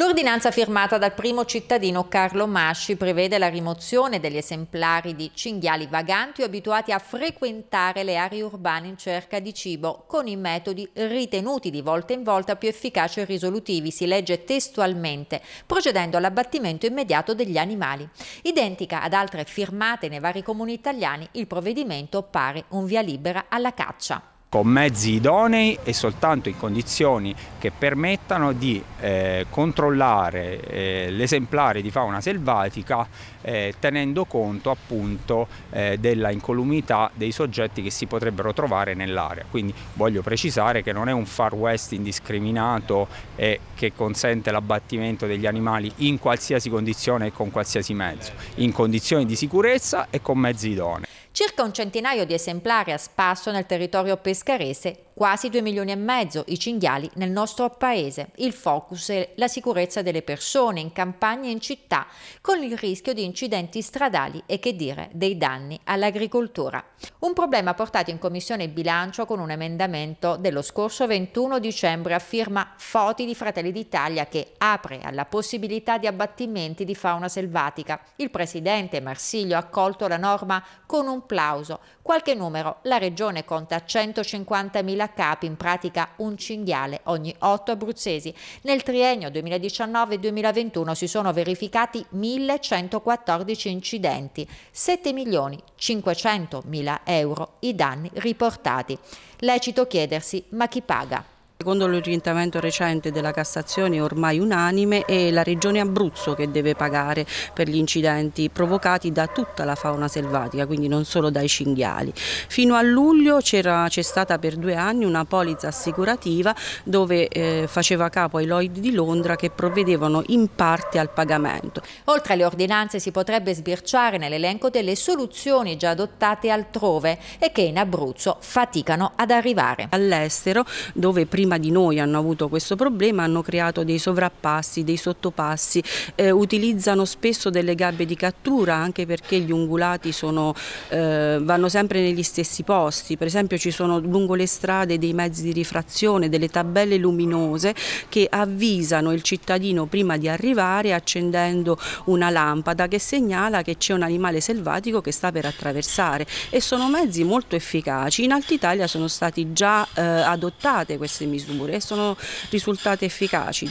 L'ordinanza firmata dal primo cittadino Carlo Masci prevede la rimozione degli esemplari di cinghiali vaganti o abituati a frequentare le aree urbane in cerca di cibo con i metodi ritenuti di volta in volta più efficaci e risolutivi, si legge testualmente, procedendo all'abbattimento immediato degli animali. Identica ad altre firmate nei vari comuni italiani, il provvedimento pare un via libera alla caccia con mezzi idonei e soltanto in condizioni che permettano di eh, controllare eh, l'esemplare di fauna selvatica eh, tenendo conto appunto eh, della incolumità dei soggetti che si potrebbero trovare nell'area. Quindi voglio precisare che non è un far west indiscriminato e che consente l'abbattimento degli animali in qualsiasi condizione e con qualsiasi mezzo, in condizioni di sicurezza e con mezzi idonei. Circa un centinaio di esemplari a spasso nel territorio pesante pescarese quasi 2 milioni e mezzo i cinghiali nel nostro paese. Il focus è la sicurezza delle persone in campagna e in città, con il rischio di incidenti stradali e che dire dei danni all'agricoltura. Un problema portato in commissione bilancio con un emendamento dello scorso 21 dicembre a firma Foti di Fratelli d'Italia che apre alla possibilità di abbattimenti di fauna selvatica. Il presidente Marsiglio ha accolto la norma con un plauso. Qualche numero, la regione conta 150.000 a in pratica un cinghiale ogni 8 abruzzesi. Nel triennio 2019-2021 si sono verificati 1114 incidenti, 7 milioni 500 mila euro i danni riportati. Lecito chiedersi ma chi paga? Secondo l'orientamento recente della Cassazione ormai unanime è la regione Abruzzo che deve pagare per gli incidenti provocati da tutta la fauna selvatica, quindi non solo dai cinghiali. Fino a luglio c'è stata per due anni una polizza assicurativa dove eh, faceva capo ai Lloyd di Londra che provvedevano in parte al pagamento. Oltre alle ordinanze si potrebbe sbirciare nell'elenco delle soluzioni già adottate altrove e che in Abruzzo faticano ad arrivare. All'estero dove prima prima di noi hanno avuto questo problema, hanno creato dei sovrappassi, dei sottopassi, eh, utilizzano spesso delle gabbie di cattura anche perché gli ungulati sono, eh, vanno sempre negli stessi posti, per esempio ci sono lungo le strade dei mezzi di rifrazione, delle tabelle luminose che avvisano il cittadino prima di arrivare accendendo una lampada che segnala che c'è un animale selvatico che sta per attraversare e sono mezzi molto efficaci. In Alta Italia sono state già eh, adottate queste misure misure e sono risultate efficaci.